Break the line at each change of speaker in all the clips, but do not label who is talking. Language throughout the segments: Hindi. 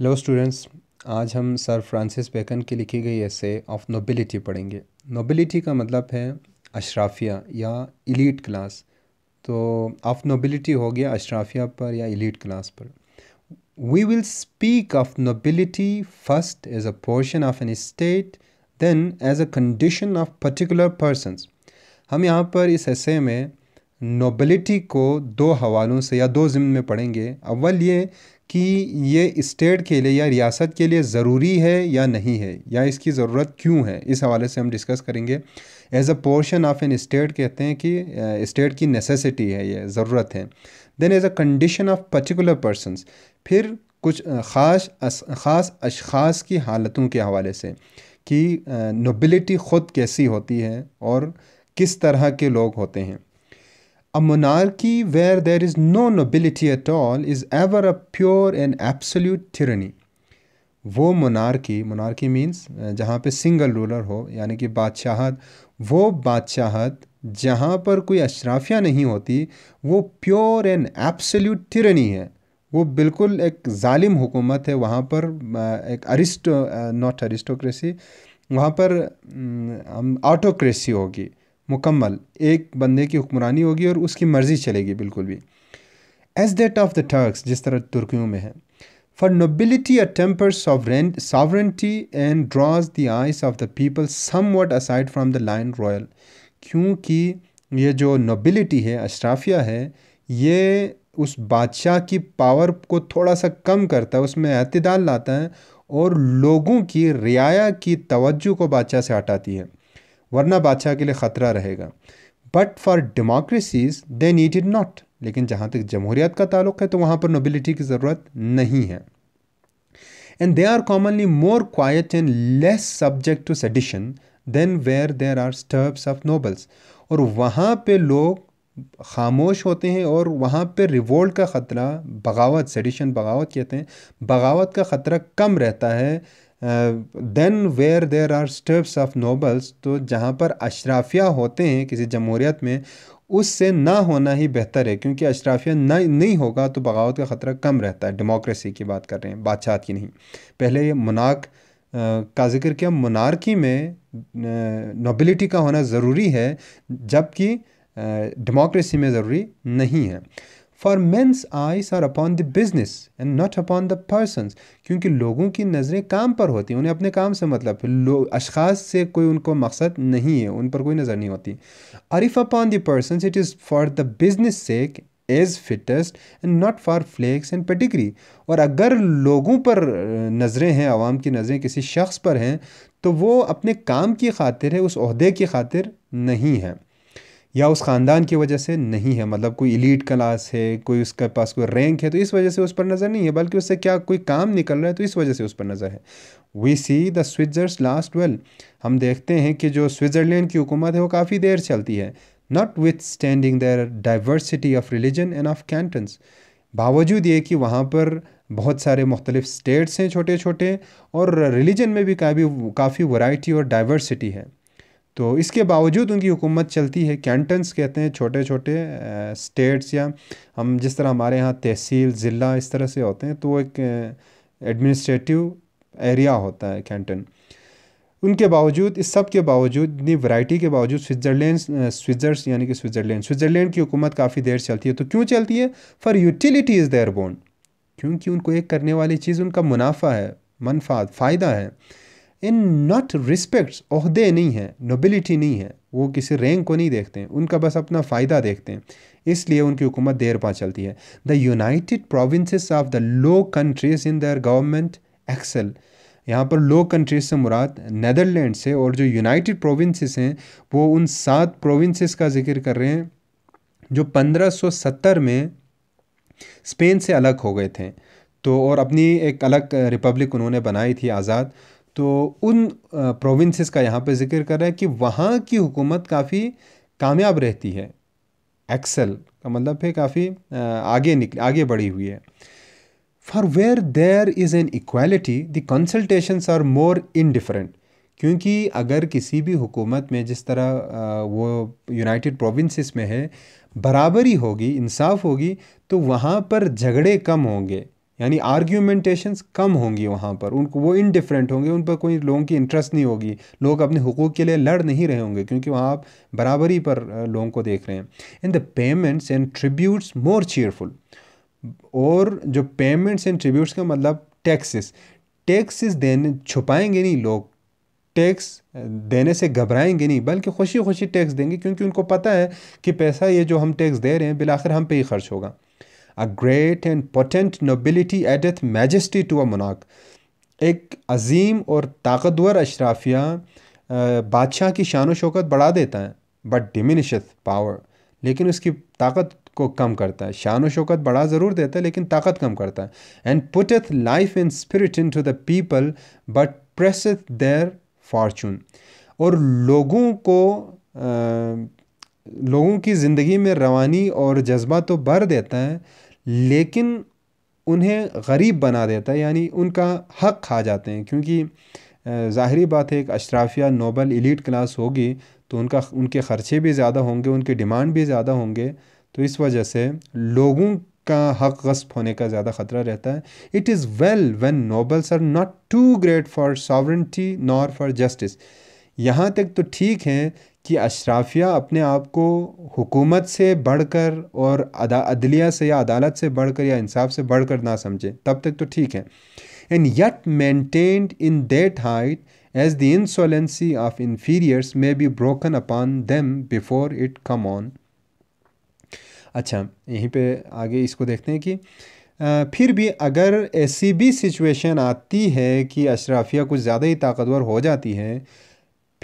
हेलो स्टूडेंट्स आज हम सर फ्रांसिस बेकन की लिखी गई ऐसे ऑफ नोबिलिटी पढ़ेंगे नोबिलिटी का मतलब है अशराफिया या इलीट क्लास तो ऑफ नोबिलिटी हो गया अशराफिया पर या इलीट क्लास पर we will speak of nobility first as a portion of an state then as a condition of particular persons हम यहाँ पर इस ऐसे में नोबिलिटी को दो हवालों से या दो जिम में पढ़ेंगे अव्वल ये कि ये स्टेट के लिए या रियासत के लिए ज़रूरी है या नहीं है या इसकी ज़रूरत क्यों है इस हवाले से हम डिस्कस करेंगे as a portion of an state कहते हैं कि स्टेट की नेसेसिटी है ये ज़रूरत है then as a condition of particular persons फिर कुछ ख़ास ख़ास अशखास की हालतों के हवाले से कि नोबिलिटी ख़ुद कैसी होती है और किस तरह के लोग होते हैं A monarchy where there is no nobility at all is ever a pure and absolute tyranny. वो मोनार्की मोनार्की मीन्स जहाँ पे सिंगल रूलर हो यानी कि बादशाहत वो बादशाहत जहाँ पर कोई अशराफिया नहीं होती वो प्योर एंड एब्सोल्यूट टिरनी है वो बिल्कुल एक जालिम हुकूमत है वहाँ पर uh, एक अरिस्टो नॉट अरिस्टोक्रेसी वहाँ पर हम mm, ऑटोक्रेसी um, होगी मुकम्मल एक बंदे की हुक्मरानी होगी और उसकी मर्ज़ी चलेगी बिल्कुल भी as that of the Turks जिस तरह तुर्कियों में है for nobility a temper sovereignty and draws the eyes of the people somewhat aside from the line royal क्योंकि ये जो नोबिलिटी है अशराफिया है ये उस बादशाह की पावर को थोड़ा सा कम करता है उसमें अतदाल लाता है और लोगों की रियाया की तवज्जो को बादशाह से हटाती है वरना बादशाह के लिए ख़तरा रहेगा but for democracies they need it not लेकिन जहाँ तक जमहूरियत का ताल्लुक है तो वहाँ पर नोबिलिटी की ज़रूरत नहीं है and they are commonly more quiet and less subject to sedition than where there are stirps of nobles और वहाँ पर लोग खामोश होते हैं और वहाँ पर रिवोल्ट का ख़तरा बगावत सेडिशन बगावत कहते हैं बगावत का ख़तरा कम रहता है than where there are steps of nobles तो जहाँ पर अशराफिया होते हैं किसी जमहूरियत में उससे ना होना ही बेहतर है क्योंकि अशराफिया ना नहीं होगा तो बगावत का ख़तरा कम रहता है डेमोक्रेसी की बात कर रहे हैं बादशाह की नहीं पहले ये मुनाक uh, का जिक्र किया मोनार्की में नोबिलिटी uh, का होना ज़रूरी है जबकि डेमोक्रेसी uh, में ज़रूरी नहीं है for men's eyes are upon the business and not upon the persons क्योंकि लोगों की नज़रें काम पर होती हैं उन्हें अपने काम से मतलब लोग अशखास से कोई उनको मकसद नहीं है उन पर कोई नज़र नहीं होती or if upon the persons it is for the business sake as fittest and not for flags and pedigree और अगर लोगों पर नज़रें हैं आवाम की नज़रें किसी शख्स पर हैं तो वो अपने काम की खातिर है उस अहदे की खातिर नहीं है या उस ख़ानदान की वजह से नहीं है मतलब कोई इलीट क्लास है कोई उसके पास कोई रैंक है तो इस वजह से उस पर नज़र नहीं है बल्कि उससे क्या कोई काम निकल रहा है तो इस वजह से उस पर नज़र है we see the Switzers last well हम देखते हैं कि जो स्विट्ज़रलैंड की हुकूमत है वो काफ़ी देर चलती है notwithstanding their diversity of religion and of cantons बावजूद ये कि वहाँ पर बहुत सारे मुख्तलिफ स्टेट्स हैं छोटे छोटे और रिलीजन में भी काफ़ी काफ़ी वैरायटी और डाइवर्सिटी है तो इसके बावजूद उनकी हुकूमत चलती है कैंटन्स कहते हैं छोटे छोटे स्टेट्स या हम जिस तरह हमारे यहाँ तहसील ज़िला इस तरह से होते हैं तो वो एक एडमिनिस्ट्रेटिव एरिया होता है कैंटन उनके बावजूद इस सब के बावजूद इतनी वैरायटी के बावजूद स्विट्ज़रलैंड स्विट्ज़र्स यानी कि स्विट्ज़रलैंड स्विट्ज़रलैंड की हुकूमत काफ़ी देर चलती है तो क्यों चलती है for utility is their bond क्योंकि उनको एक करने वाली चीज़ उनका मुनाफा है मनफा फ़ायदा है इन नॉट रिस्पेक्ट्स अहदे नहीं हैं नोबिलिटी नहीं है वो किसी रैंक को नहीं देखते हैं उनका बस अपना फ़ायदा देखते हैं इसलिए उनकी हुकूमत देर पा चलती है the United Provinces of the Low Countries in their government excel यहाँ पर लो कंट्रीज से मुराद नदरलैंड से और जो यूनाइटेड प्रोविंसेस हैं वो उन सात प्रोविंसेस का जिक्र कर रहे हैं जो 1570 में स्पेन से अलग हो गए थे तो और अपनी एक अलग रिपब्लिक उन्होंने बनाई थी आज़ाद तो उन प्रोविंसेस का यहाँ पे जिक्र कर रहा है कि वहाँ की हुकूमत काफ़ी कामयाब रहती है एक्सेल का मतलब है काफ़ी आगे निकल आगे बढ़ी हुई है for where there is an equality the consultation are more indifferent क्योंकि अगर किसी भी हुकूमत में जिस तरह वो यूनाइटेड प्रोविंसेस में है बराबरी होगी इंसाफ होगी तो वहाँ पर झगड़े कम होंगे यानी आर्ग्यूमेंटेशंस कम होंगी वहाँ पर उनको वो इनडिफरेंट होंगे उन पर कोई लोगों की इंटरेस्ट नहीं होगी लोग अपने हकूक़ के लिए लड़ नहीं रहे होंगे क्योंकि वहाँ आप बराबरी पर लोगों को देख रहे हैं in the payments and tributes more cheerful और जो पेमेंट्स एंड ट्रिब्यूट्स का मतलब टैक्सेस टैक्सेस देने छुपाएंगे नहीं लोग टैक्स देने से घबराएंगे नहीं बल्कि खुशी खुशी टैक्स देंगे क्योंकि उनको पता है कि पैसा ये जो हम टैक्स दे रहे हैं बिलाखिर हम पे ही खर्च होगा a great and potent nobility addeth majesty to a मनाक एक अजीम और ताकतवर अशराफिया बादशाह की शान शौकत बढ़ा देता है बट डिमिनिश पावर लेकिन उसकी ताकत को कम करता है शान शौकत बढ़ा ज़रूर देता है लेकिन ताकत कम करता है and putteth life and spirit into the people but press their fortune और लोगों को आ, लोगों की ज़िंदगी में रवानी और जज्बा तो भर देता है लेकिन उन्हें गरीब बना देता है यानी उनका हक खा जाते हैं क्योंकि ज़ाहरी बात है एक अशराफिया नोबल एलिट क्लास होगी तो उनका उनके ख़र्चे भी ज़्यादा होंगे उनके डिमांड भी ज़्यादा होंगे तो इस वजह से लोगों का हक गस्प होने का ज़्यादा ख़तरा रहता है it is well when nobles are not too great for sovereignty nor for justice यहाँ तक तो ठीक है कि अशराफिया अपने आप को हुकूमत से बढ़कर और अदलिया से या अदालत से बढ़कर या इंसाफ से बढ़कर ना समझे तब तक तो ठीक है and yet maintained in that height as the insolency of inferiors may be broken upon them before it come on अच्छा यहीं पे आगे इसको देखते हैं कि फिर भी अगर ऐसी भी सिचुएशन आती है कि अशराफिया कुछ ज़्यादा ही ताकतवर हो जाती है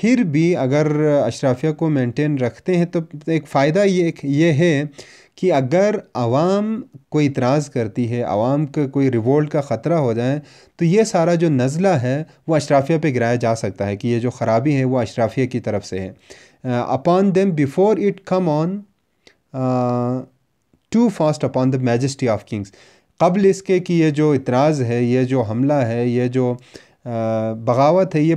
फिर भी अगर अशराफिया को मेंटेन रखते हैं तो एक फ़ायदा ये एक ये है कि अगर आवाम कोई इतराज़ करती है आवाम का कोई रिवोल्ट का ख़तरा हो जाए तो ये सारा जो नज़ला है वो अशराफिया पे गिराया जा सकता है कि ये जो ख़राबी है वो अशराफिया की तरफ से है upon them before it come on too fast upon the majesty of kings कबल इसके कि ये जो इतराज़ है ये जो हमला है ये जो बगावत है ये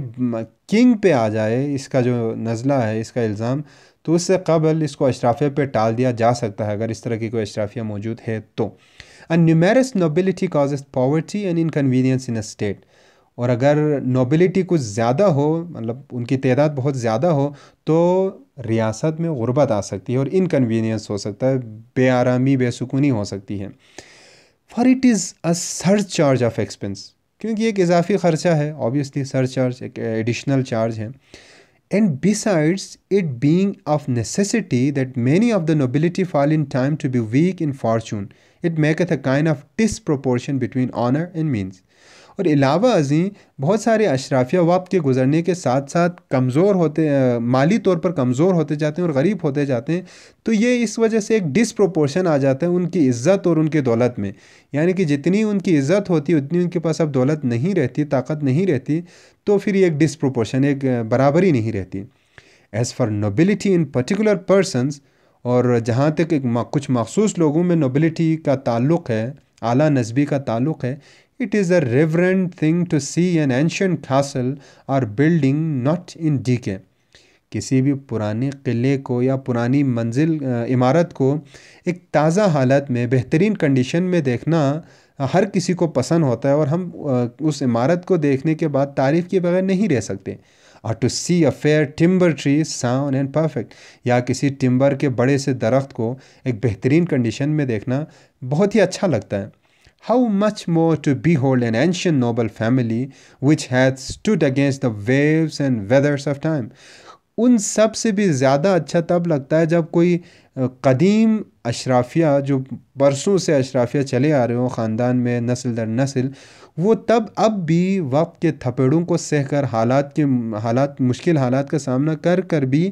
किंग पे आ जाए इसका जो नज़ला है इसका इल्ज़ाम तो उससे कबल इसको अशराफिया पे टाल दिया जा सकता है अगर इस तरह की कोई अशराफिया मौजूद है तो and numerous nobility causes poverty and inconvenience in a state और अगर नोबिलिटी कुछ ज़्यादा हो मतलब उनकी तदाद बहुत ज़्यादा हो तो रियासत में गुर्बत आ सकती है और इनकनवीनियंस हो सकता है बे आरामी बेसकूनी हो सकती है for it is a surcharge of expense क्योंकि एक इजाफी ख़र्चा है ऑब्वियसली सर चार्ज एक एडिशनल चार्ज है and besides it being of necessity that many of the nobility fall in time to be weak in fortune it maketh a kind of disproportion between honour and means और अलावा अजीं बहुत सारे अशराफिया वक्त के गुजरने के साथ साथ कमज़ोर होते माली तौर पर कमज़ोर होते जाते हैं और गरीब होते जाते हैं तो ये इस वजह से एक डिसप्रोपोर्शन आ जाता है उनकी इज़्ज़त और उनके दौलत में यानी कि जितनी उनकी इज़्ज़त होती उतनी उनके पास अब दौलत नहीं रहती ताकत नहीं रहती तो फिर ये एक डिसप्रोपोर्शन एक बराबरी नहीं रहती as for nobility in particular persons और जहाँ तक एक कुछ मखसूस लोगों में नोबिलिटी का ताल्लुक़ है आला नस्बी का ताल्लुक़ है It is a reverent thing to see an ancient castle or building not in decay. किसी भी पुराने किले को या पुरानी मंजिल इमारत को एक ताज़ा हालत में बेहतरीन कंडीशन में देखना हर किसी को पसंद होता है और हम उस इमारत को देखने के बाद तारीफ़ के बगैर नहीं रह सकते और to see a fair timber tree sound and perfect या किसी टिम्बर के बड़े से दरख्त को एक बेहतरीन कंडीशन में देखना बहुत ही अच्छा लगता है how much more to behold an ancient noble family which hath stood against the waves and weathers of time उन सब से भी ज़्यादा अच्छा तब लगता है जब कोई कदीम अशराफिया जो बरसों से अशराफिया चले आ रहे हो ख़ानदान में नस्ल दर नस्ल वो तब अब भी वक्त के थपेड़ों को सह कर हालात के हालात मुश्किल हालात का सामना कर कर भी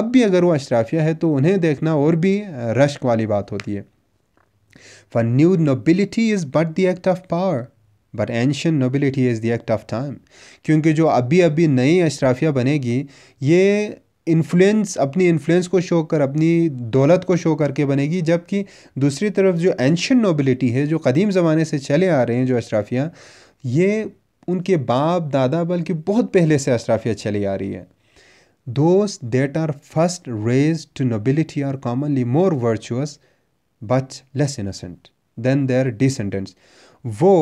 अब भी अगर वो अशराफिया है तो उन्हें देखना और भी रश्क वाली बात होती है For new nobility is but the act of power, but ancient nobility is the act of time क्योंकि जो अभी अभी नई अशराफिया बनेगी ये इन्फ्लुएंस अपनी इन्फ्लुएंस को शो कर अपनी दौलत को शो करके बनेगी जबकि दूसरी तरफ जो एनशन नोबिलिटी है जो कदीम ज़माने से चले आ रहे हैं जो अशराफिया ये उनके बाप दादा बल्कि बहुत पहले से अशराफिया चली आ रही है those that are first raise to nobility are commonly more virtuous but less innocent than their descendants वो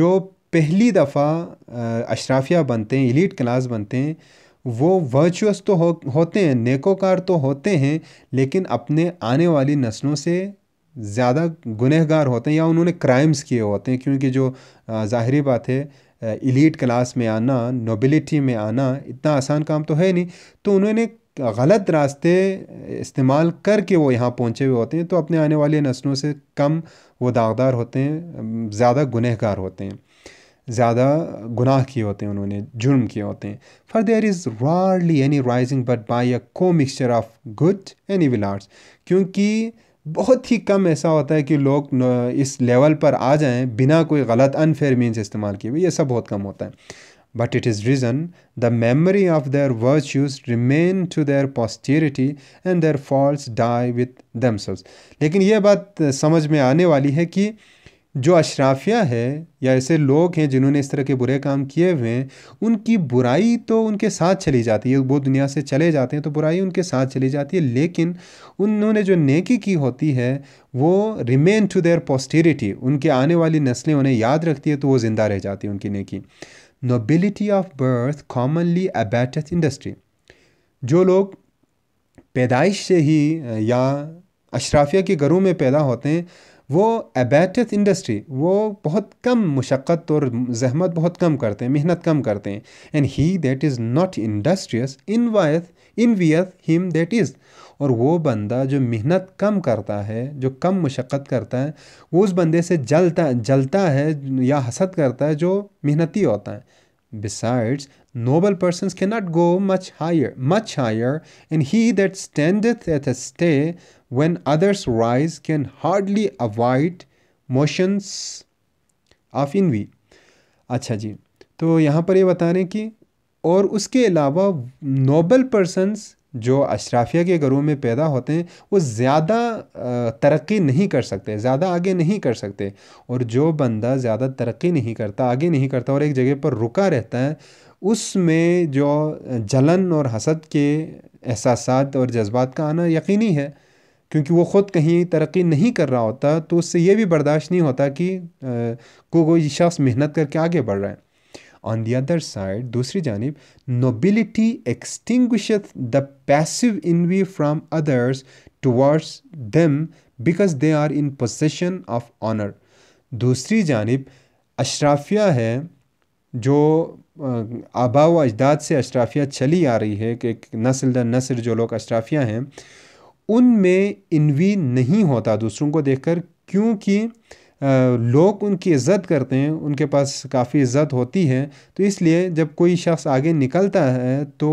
जो पहली दफ़ा अशराफिया बनते हैं इलीट क्लास बनते हैं वो वर्चुअस तो हो, होते हैं नेकोकार तो होते हैं लेकिन अपने आने वाली नस्लों से ज़्यादा गुनहगार होते हैं या उन्होंने क्राइम्स किए होते हैं क्योंकि जो ज़ाहरी बात है इलीट क्लास में आना नोबिलिटी में आना इतना आसान काम तो है नहीं तो उन्होंने गलत रास्ते इस्तेमाल करके वो यहाँ पहुँचे हुए होते हैं तो अपने आने वाली नस्लों से कम वो दागदार होते हैं ज़्यादा गुनहगार होते हैं ज़्यादा गुनाह किए होते हैं उन्होंने जुर्म किए होते हैं for there is rarely any rising but by a commixture of good and evil arts क्योंकि बहुत ही कम ऐसा होता है कि लोग इस लेवल पर आ जाएं बिना कोई गलत अनफेयर मीन्स इस्तेमाल किए हुए ये सब बहुत कम होता है but it is risen, the memory of their virtues remain to their posterity and their faults die with themselves. लेकिन यह बात समझ में आने वाली है कि जो अशराफिया है या ऐसे लोग हैं जिन्होंने इस तरह के बुरे काम किए हुए हैं उनकी बुराई तो उनके साथ चली जाती है वो दुनिया से चले जाते हैं तो बुराई उनके साथ चली जाती है लेकिन उन्होंने जो नेकी की होती है वो रिमेन टू देयर पोस्टेरिटी उनके आने वाली नस्लें उन्हें याद रखती है तो वो ज़िंदा रह जाती है उनकी नेकी nobility of birth commonly abates industry जो लोग पैदाइश से ही या अशराफिया के घरों में पैदा होते हैं वो अबैटस इंडस्ट्री वो बहुत कम मुशक्क़त और जहमत बहुत कम करते हैं मेहनत कम करते हैं and he that is not industrious envieth envieth him that is और वो बंदा जो मेहनत कम करता है जो कम मशक्क़त करता है वो उस बंदे से जलता जलता है या हसद करता है जो मेहनती होता है besides noble persons cannot go much higher much higher and he that stand at a stay when others rise can hardly avoid motions of envy अच्छा जी तो यहाँ पर ये बता रहे हैं कि और उसके अलावा नोबल पर्सनस जो अशराफिया के घरों में पैदा होते हैं वो ज़्यादा तरक्की नहीं कर सकते ज़्यादा आगे नहीं कर सकते और जो बंदा ज़्यादा तरक्की नहीं करता आगे नहीं करता और एक जगह पर रुका रहता है उसमें जो जलन और हसद के एहसास और जज्बात का आना यकीनी है क्योंकि वो ख़ुद कहीं तरक्की नहीं कर रहा होता तो उससे ये भी बर्दाश्त नहीं होता कि को कोई शख्स मेहनत करके आगे बढ़ रहा है ऑन दी अदर साइड दूसरी जानब nobility extinguish the passive envy from others towards them because they are in position of honour दूसरी जानब अशराफिया है जो आबा व अजदाद से अशराफिया चली आ रही है कि नस्ल दर नसर जो लोग अशराफिया हैं उनमें इनवी नहीं होता दूसरों को देखकर क्योंकि लोग उनकी इज़्ज़त करते हैं उनके पास काफ़ी इज़्ज़त होती है तो इसलिए जब कोई शख़्स आगे निकलता है तो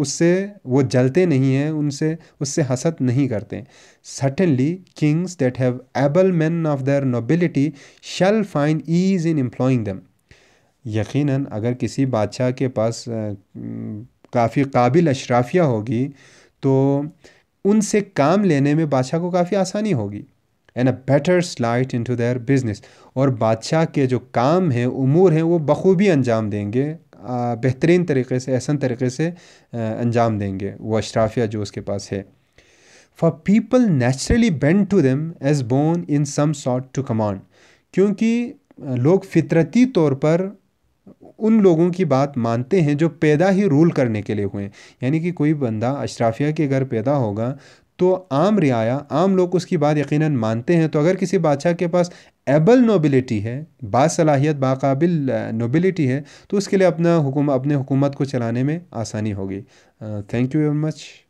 उससे वो जलते नहीं हैं उनसे उससे हसद नहीं करते certainly kings that have able man of their nobility shall find ease in employing them यकीन अगर किसी बादशाह के पास काफ़ी काबिल अशराफिया होगी तो उनसे काम लेने में बादशाह को काफ़ी आसानी होगी and a better slight into their business और बादशाह के जो काम हैं उमूर हैं वो बखूबी अंजाम देंगे बेहतरीन तरीके से एहसन तरीके से अंजाम देंगे वो अशराफिया जो उसके पास है for people naturally bend to them as born in some sort to command क्योंकि लोग फितरती तौर पर उन लोगों की बात मानते हैं जो पैदा ही रूल करने के लिए हुए हैं यानी कि कोई बंदा अशराफिया के घर पैदा होगा तो आम रियाया आम लोग उसकी बात यकीनन मानते हैं तो अगर किसी बादशाह के पास एबल नोबिलिटी है बासलाहियत बाबिल नोबिलिटी है तो उसके लिए अपना हुकुम अपने हुकूमत को चलाने में आसानी होगी थैंक यू वेरी मच